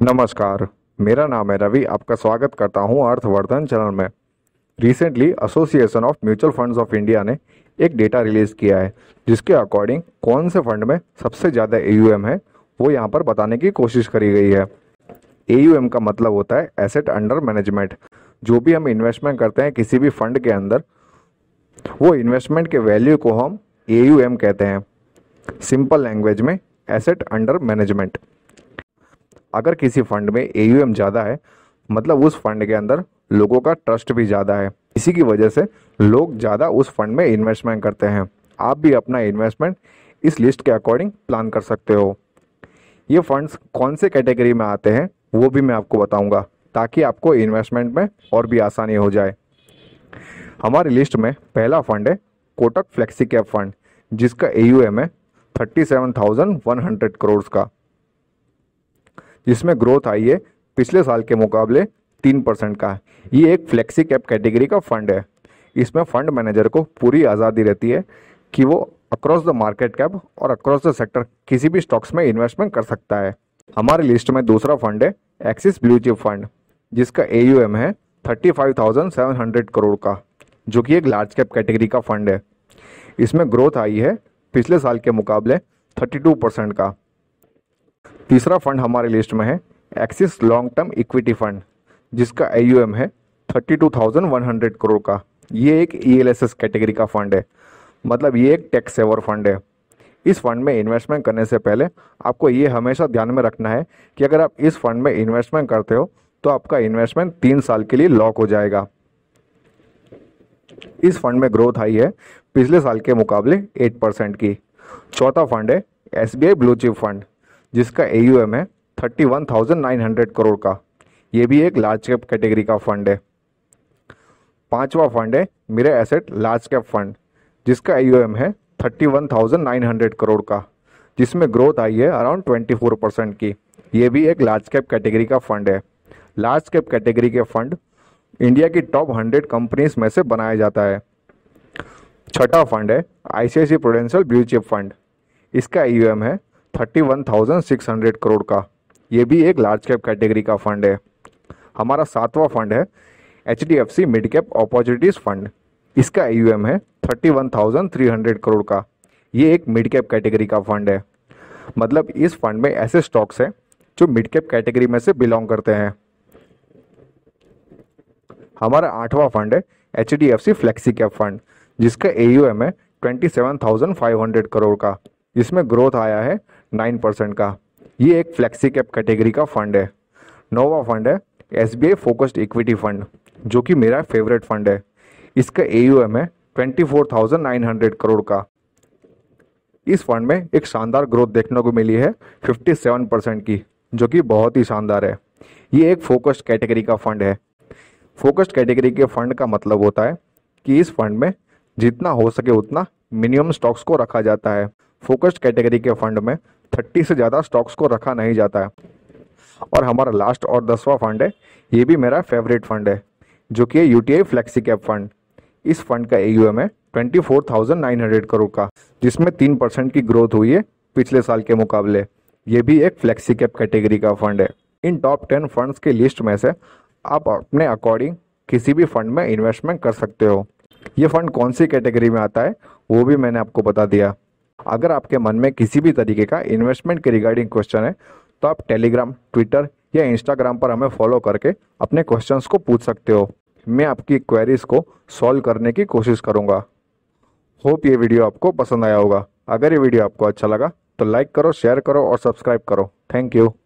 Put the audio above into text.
नमस्कार मेरा नाम है रवि आपका स्वागत करता हूं अर्थवर्धन चैनल में recently association of mutual funds of India ने एक डेटा रिलीज़ किया है जिसके अकॉर्डिंग कौन से फंड में सबसे ज़्यादा ए है वो यहाँ पर बताने की कोशिश करी गई है ए का मतलब होता है एसेट अंडर मैनेजमेंट जो भी हम इन्वेस्टमेंट करते हैं किसी भी फंड के अंदर वो इन्वेस्टमेंट के वैल्यू को हम ए कहते हैं सिंपल लैंग्वेज में एसेट अंडर मैनेजमेंट अगर किसी फंड में ए ज़्यादा है मतलब उस फंड के अंदर लोगों का ट्रस्ट भी ज़्यादा है इसी की वजह से लोग ज़्यादा उस फंड में इन्वेस्टमेंट करते हैं आप भी अपना इन्वेस्टमेंट इस लिस्ट के अकॉर्डिंग प्लान कर सकते हो ये फंड्स कौन से कैटेगरी में आते हैं वो भी मैं आपको बताऊंगा ताकि आपको इन्वेस्टमेंट में और भी आसानी हो जाए हमारी लिस्ट में पहला फंड है कोटक फ्लेक्सी कैप फंड जिसका ए है thirty seven thousand one hundred crore का जिसमें ग्रोथ आई है पिछले साल के मुकाबले तीन परसेंट का ये एक फ्लेक्सी कैप कैटेगरी का फंड है इसमें फंड मैनेजर को पूरी आज़ादी रहती है कि वो अक्रॉस द मार्केट कैप और अक्रॉस द सेक्टर किसी भी स्टॉक्स में इन्वेस्टमेंट कर सकता है हमारी लिस्ट में दूसरा फंड है एक्सिस ब्लू चिप फंड जिसका ए है thirty five thousand seven hundred crore का जो कि एक लार्ज कैप कैटेगरी का फंड है इसमें ग्रोथ आई है पिछले साल के मुकाबले थर्टी टू परसेंट का तीसरा फंड हमारे लिस्ट में है Axis long term equity fund जिसका आई है thirty two thousand one hundred crore का ये एक E L S S category का फंड है मतलब ये एक टैक्स सेवर फंड है इस फंड में इन्वेस्टमेंट करने से पहले आपको ये हमेशा ध्यान में रखना है कि अगर आप इस फंड में इन्वेस्टमेंट करते हो तो आपका इन्वेस्टमेंट तीन साल के लिए लॉक हो जाएगा इस फंड में ग्रोथ आई है पिछले साल के मुकाबले 8 परसेंट की चौथा फंड है S B I blue chip fund जिसका ए है thirty one thousand nine hundred crore का ये भी एक लार्ज कैप कैटेगरी का फंड है पांचवा फंड है मेरे एसेट लार्ज कैप फंड जिसका ए है thirty one thousand nine hundred crore का जिसमें ग्रोथ आई है अराउंड ट्वेंटी फोर परसेंट की ये भी एक लार्ज कैप कैटेगरी का फंड है लार्ज कैप कैटेगरी के फंड इंडिया की टॉप हंड्रेड कंपनीज में से बनाया जाता है छठा फंड है I C Prudential blue chip fund इसका ई है thirty one thousand six hundred crore का ये भी एक लार्ज कैप कैटेगरी का फंड है हमारा सातवां फंड है H D F C mid cap opportunities fund इसका यू एम है thirty one thousand three hundred crore का ये एक मिड कैप कैटेगरी का फंड है मतलब इस फंड में ऐसे स्टॉक्स हैं जो मिड कैप कैटेगरी में से बिलोंग करते हैं हमारा आठवां फंड है H D F C flexi cap fund जिसका ए यू एम है twenty seven thousand five hundred crore का इसमें ग्रोथ आया है नाइन परसेंट का ये एक फ्लेक्सी कैप कैटेगरी का फंड है नोवा फंड है S B I focused equity fund जो कि मेरा फेवरेट फंड है इसका ए यू एम है twenty four thousand nine hundred crore का इस फंड में एक शानदार ग्रोथ देखने को मिली है फिफ्टी सेवन परसेंट की जो कि बहुत ही शानदार है ये एक फोकस्ड कैटेगरी का फंड है फोकस्ड कैटेगरी के फंड का मतलब होता है कि इस फंड में जितना हो सके उतना मिनिमम स्टॉक्स को रखा जाता है फोकस्ड कैटेगरी के फंड में थर्टी से ज़्यादा स्टॉक्स को रखा नहीं जाता है और हमारा लास्ट और दसवा फंड है ये भी मेरा फेवरेट फंड है जो कि है U T I flexi cap fund इस फंड का ए यू एम है twenty four thousand nine hundred crore का जिसमें तीन परसेंट की ग्रोथ हुई है पिछले साल के मुकाबले ये भी एक फ्लैक्सी कैप कैटेगरी का फंड है इन टॉप टेन फंड्स के लिस्ट में से आप अपने अकॉर्डिंग किसी भी फंड में इन्वेस्टमेंट कर सकते हो ये फंड कौन सी कैटेगरी में आता है वो भी मैंने आपको बता दिया अगर आपके मन में किसी भी तरीके का इन्वेस्टमेंट के रिगार्डिंग क्वेश्चन है तो आप टेलीग्राम ट्विटर या इंस्टाग्राम पर हमें फॉलो करके अपने क्वेश्चंस को पूछ सकते हो मैं आपकी क्वेरीज को सॉल्व करने की कोशिश करूँगा होप ये वीडियो आपको पसंद आया होगा अगर ये वीडियो आपको अच्छा लगा तो लाइक करो शेयर करो और सब्सक्राइब करो थैंक यू